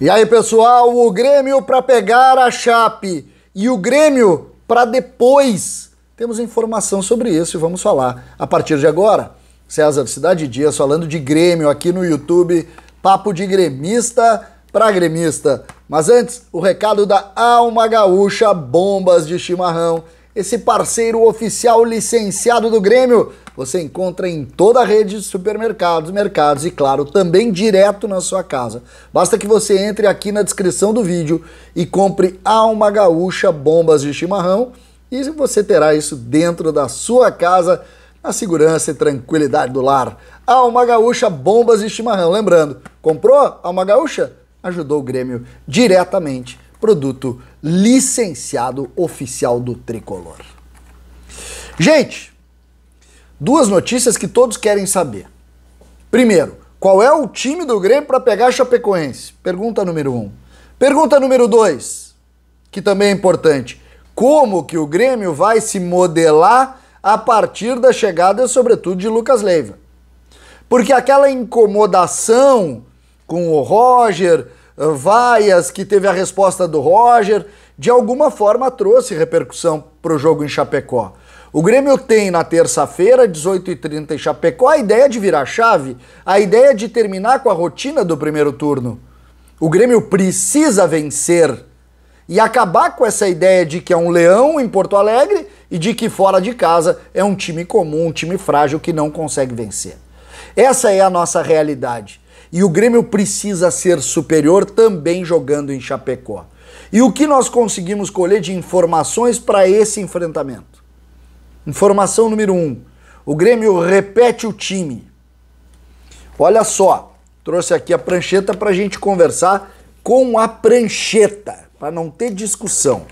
E aí, pessoal, o Grêmio para pegar a Chape e o Grêmio para depois. Temos informação sobre isso e vamos falar a partir de agora. César Cidade Dias falando de Grêmio aqui no YouTube, papo de gremista para gremista. Mas antes, o recado da Alma Gaúcha Bombas de Chimarrão esse parceiro oficial licenciado do Grêmio. Você encontra em toda a rede de supermercados, mercados e, claro, também direto na sua casa. Basta que você entre aqui na descrição do vídeo e compre Alma Gaúcha Bombas de Chimarrão e você terá isso dentro da sua casa, na segurança e tranquilidade do lar. Alma Gaúcha Bombas de Chimarrão. Lembrando, comprou Alma Gaúcha? Ajudou o Grêmio diretamente produto licenciado oficial do Tricolor. Gente, duas notícias que todos querem saber. Primeiro, qual é o time do Grêmio para pegar a Chapecoense? Pergunta número um. Pergunta número dois, que também é importante. Como que o Grêmio vai se modelar a partir da chegada, sobretudo, de Lucas Leiva? Porque aquela incomodação com o Roger, ah, vaias, que teve a resposta do Roger, de alguma forma trouxe repercussão para o jogo em Chapecó. O Grêmio tem na terça-feira, 18h30 em Chapecó, a ideia de virar chave, a ideia de terminar com a rotina do primeiro turno. O Grêmio precisa vencer e acabar com essa ideia de que é um leão em Porto Alegre e de que fora de casa é um time comum, um time frágil que não consegue vencer. Essa é a nossa realidade. E o Grêmio precisa ser superior também jogando em Chapecó. E o que nós conseguimos colher de informações para esse enfrentamento? Informação número um: o Grêmio repete o time. Olha só, trouxe aqui a prancheta para a gente conversar com a prancheta, para não ter discussão.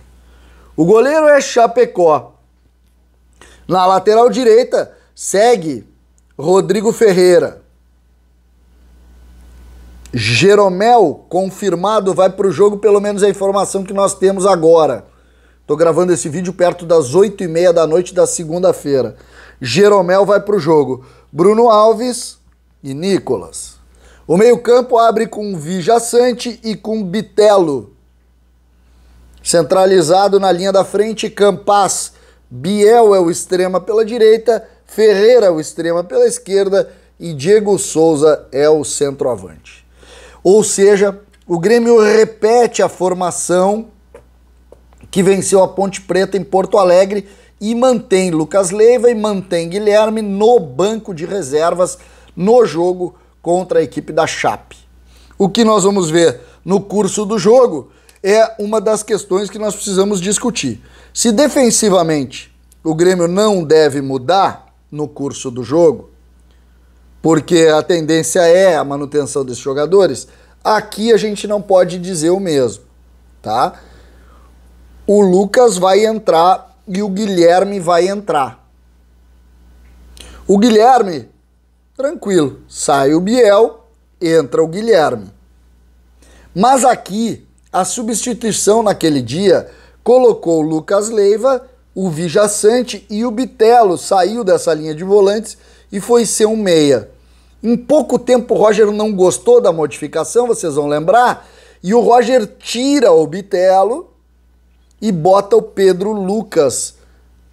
O goleiro é Chapecó. Na lateral direita segue Rodrigo Ferreira. Jeromel, confirmado, vai para o jogo, pelo menos a informação que nós temos agora. Estou gravando esse vídeo perto das 8h30 da noite da segunda-feira. Jeromel vai para o jogo. Bruno Alves e Nicolas. O meio-campo abre com Vija Sante e com Bitelo. Centralizado na linha da frente, Campas. Biel é o extrema pela direita, Ferreira é o extrema pela esquerda e Diego Souza é o centroavante. Ou seja, o Grêmio repete a formação que venceu a Ponte Preta em Porto Alegre e mantém Lucas Leiva e mantém Guilherme no banco de reservas no jogo contra a equipe da Chape. O que nós vamos ver no curso do jogo é uma das questões que nós precisamos discutir. Se defensivamente o Grêmio não deve mudar no curso do jogo, porque a tendência é a manutenção desses jogadores, aqui a gente não pode dizer o mesmo, tá? O Lucas vai entrar e o Guilherme vai entrar. O Guilherme, tranquilo, sai o Biel, entra o Guilherme. Mas aqui, a substituição naquele dia colocou o Lucas Leiva, o Vijaçante e o Bitelo saiu dessa linha de volantes e foi ser um meia. Em pouco tempo o Roger não gostou da modificação, vocês vão lembrar, e o Roger tira o Bitelo e bota o Pedro Lucas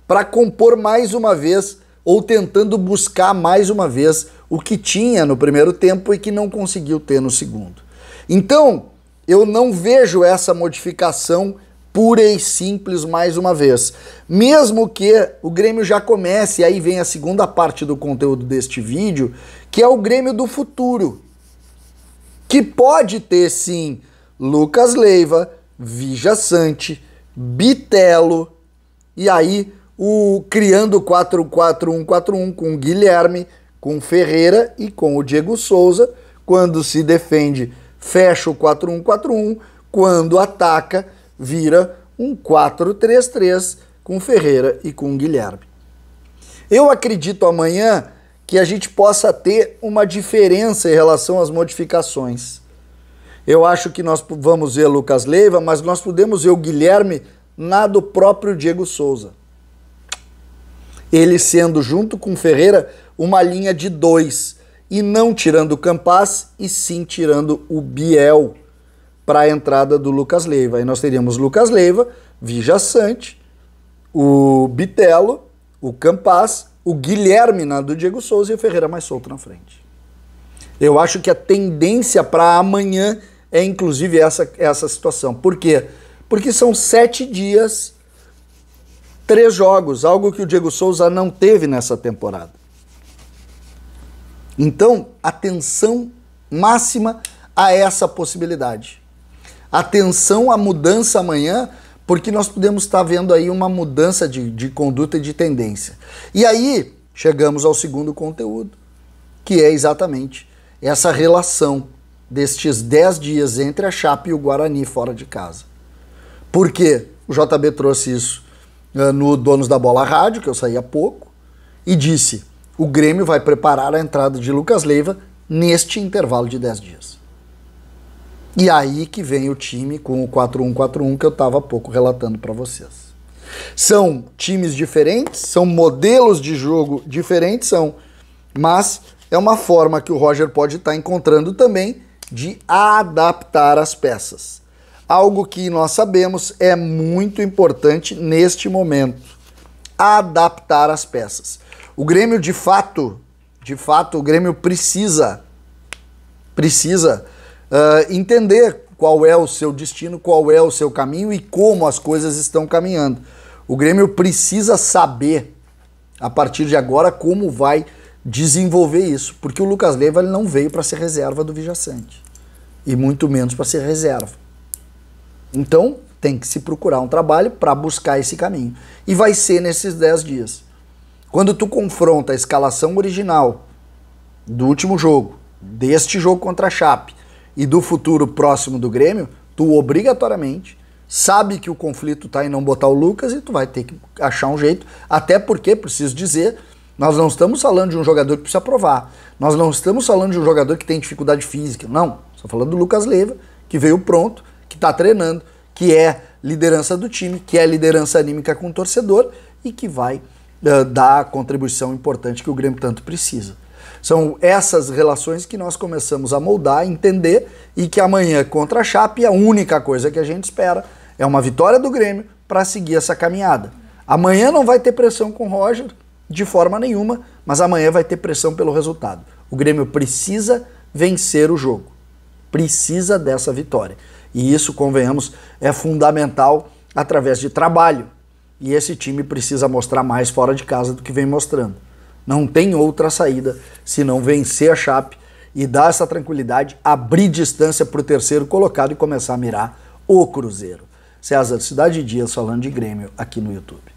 para compor mais uma vez ou tentando buscar mais uma vez o que tinha no primeiro tempo e que não conseguiu ter no segundo. Então, eu não vejo essa modificação pura e simples mais uma vez. Mesmo que o Grêmio já comece, aí vem a segunda parte do conteúdo deste vídeo, que é o Grêmio do futuro. Que pode ter sim Lucas Leiva, Vija Sante, Bitelo e aí o criando 4-4-1-4-1 com Guilherme, com Ferreira e com o Diego Souza, quando se defende, fecha o 4-1-4-1, quando ataca, vira um 4-3-3 com Ferreira e com Guilherme. Eu acredito amanhã que a gente possa ter uma diferença em relação às modificações. Eu acho que nós vamos ver Lucas Leiva, mas nós podemos ver o Guilherme na do próprio Diego Souza. Ele sendo, junto com Ferreira, uma linha de dois. E não tirando o Campas, e sim tirando o Biel para a entrada do Lucas Leiva. Aí nós teríamos Lucas Leiva, Vija Sante, o Bitelo, o Campas, o Guilherme na do Diego Souza e o Ferreira mais solto na frente. Eu acho que a tendência para amanhã é inclusive essa, essa situação. Por quê? Porque são sete dias, três jogos, algo que o Diego Souza não teve nessa temporada. Então, atenção máxima a essa possibilidade atenção à mudança amanhã, porque nós podemos estar vendo aí uma mudança de, de conduta e de tendência. E aí chegamos ao segundo conteúdo, que é exatamente essa relação destes 10 dias entre a Chape e o Guarani fora de casa. Por quê? O JB trouxe isso eh, no Donos da Bola Rádio, que eu saí há pouco, e disse: o Grêmio vai preparar a entrada de Lucas Leiva neste intervalo de 10 dias. E aí que vem o time com o 4-1-4-1 que eu estava há pouco relatando para vocês. São times diferentes, são modelos de jogo diferentes, são, mas é uma forma que o Roger pode estar tá encontrando também de adaptar as peças. Algo que nós sabemos é muito importante neste momento. Adaptar as peças. O Grêmio de fato, de fato, o Grêmio precisa precisa uh, entender qual é o seu destino, qual é o seu caminho e como as coisas estão caminhando. O Grêmio precisa saber, a partir de agora, como vai desenvolver isso, porque o Lucas Leiva ele não veio para ser reserva do Vijaçante e muito menos para ser reserva. Então, tem que se procurar um trabalho para buscar esse caminho. E vai ser nesses 10 dias. Quando tu confronta a escalação original do último jogo, deste jogo contra a Chape, e do futuro próximo do Grêmio, tu obrigatoriamente sabe que o conflito está em não botar o Lucas e tu vai ter que achar um jeito, até porque, preciso dizer, nós não estamos falando de um jogador que precisa provar, nós não estamos falando de um jogador que tem dificuldade física, não, estou falando do Lucas Leiva, que veio pronto, que está treinando, que é liderança do time, que é liderança anímica com o torcedor e que vai uh, dar a contribuição importante que o Grêmio tanto precisa. São essas relações que nós começamos a moldar, entender e que amanhã contra a Chape a única coisa que a gente espera é uma vitória do Grêmio para seguir essa caminhada. Amanhã não vai ter pressão com o Roger de forma nenhuma, mas amanhã vai ter pressão pelo resultado. O Grêmio precisa vencer o jogo. Precisa dessa vitória. E isso, convenhamos, é fundamental através de trabalho. E esse time precisa mostrar mais fora de casa do que vem mostrando. Não tem outra saída se não vencer a Chape e dar essa tranquilidade, abrir distância para o terceiro colocado e começar a mirar o Cruzeiro. César Cidade Dias falando de Grêmio aqui no YouTube.